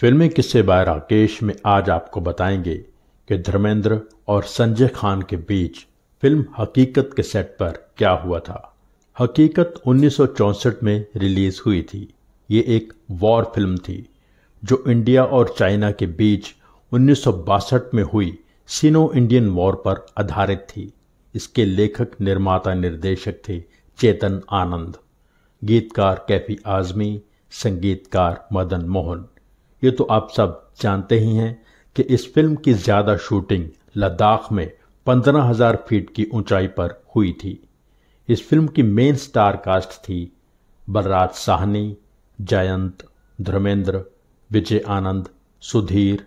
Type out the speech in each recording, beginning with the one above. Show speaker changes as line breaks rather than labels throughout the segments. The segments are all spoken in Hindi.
फिल्मी किस्से बाय राकेश में आज आपको बताएंगे कि धर्मेंद्र और संजय खान के बीच फिल्म हकीकत के सेट पर क्या हुआ था हकीकत 1964 में रिलीज हुई थी ये एक वॉर फिल्म थी जो इंडिया और चाइना के बीच उन्नीस में हुई सिनो इंडियन वॉर पर आधारित थी इसके लेखक निर्माता निर्देशक थे चेतन आनंद गीतकार कैफी आजमी संगीतकार मदन मोहन ये तो आप सब जानते ही हैं कि इस फिल्म की ज़्यादा शूटिंग लद्दाख में पंद्रह हज़ार फीट की ऊंचाई पर हुई थी इस फिल्म की मेन स्टार कास्ट थी बलराज साहनी जयंत धर्मेंद्र विजय आनंद सुधीर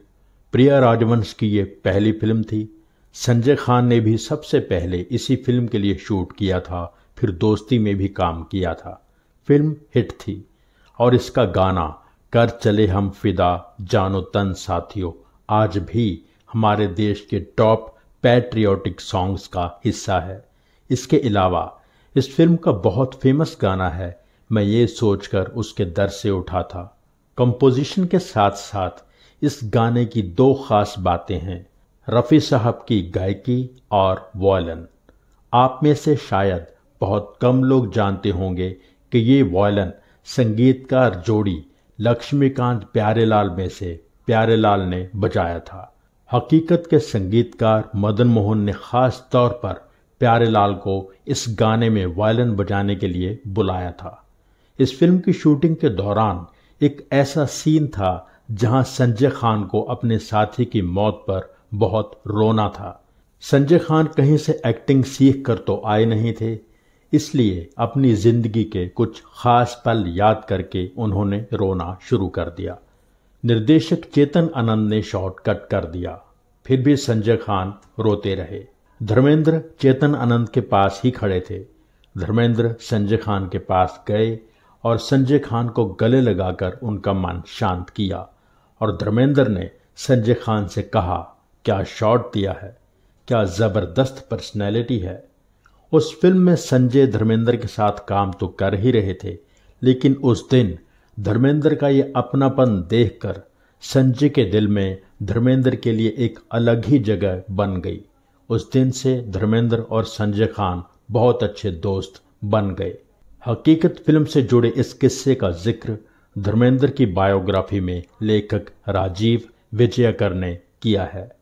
प्रिया राजवंश की ये पहली फिल्म थी संजय खान ने भी सबसे पहले इसी फिल्म के लिए शूट किया था फिर दोस्ती में भी काम किया था फिल्म हिट थी और इसका गाना कर चले हम फिदा जानो तन साथियों आज भी हमारे देश के टॉप पैट्रियोटिक सॉन्ग्स का हिस्सा है इसके अलावा इस फिल्म का बहुत फेमस गाना है मैं ये सोचकर उसके दर से उठा था कंपोजिशन के साथ साथ इस गाने की दो खास बातें हैं रफ़ी साहब की गायकी और वॉयलन आप में से शायद बहुत कम लोग जानते होंगे कि ये वॉयलन संगीतकार जोड़ी लक्ष्मीकांत प्यारेलाल में से प्यारेलाल ने बजाया था हकीकत के संगीतकार मदन मोहन ने खास तौर पर प्यारेलाल को इस गाने में वायलिन बजाने के लिए बुलाया था इस फिल्म की शूटिंग के दौरान एक ऐसा सीन था जहां संजय खान को अपने साथी की मौत पर बहुत रोना था संजय खान कहीं से एक्टिंग सीख कर तो आए नहीं थे इसलिए अपनी जिंदगी के कुछ खास पल याद करके उन्होंने रोना शुरू कर दिया निर्देशक चेतन आनंद ने कट कर दिया फिर भी संजय खान रोते रहे धर्मेंद्र चेतन आनंद के पास ही खड़े थे धर्मेंद्र संजय खान के पास गए और संजय खान को गले लगाकर उनका मन शांत किया और धर्मेंद्र ने संजय खान से कहा क्या शॉट दिया है क्या ज़बरदस्त पर्सनैलिटी है उस फिल्म में संजय धर्मेंद्र के साथ काम तो कर ही रहे थे लेकिन उस दिन धर्मेंद्र का ये अपनापन देखकर संजय के दिल में धर्मेंद्र के लिए एक अलग ही जगह बन गई उस दिन से धर्मेंद्र और संजय खान बहुत अच्छे दोस्त बन गए हकीकत फिल्म से जुड़े इस किस्से का जिक्र धर्मेंद्र की बायोग्राफी में लेखक राजीव विजयकर ने किया है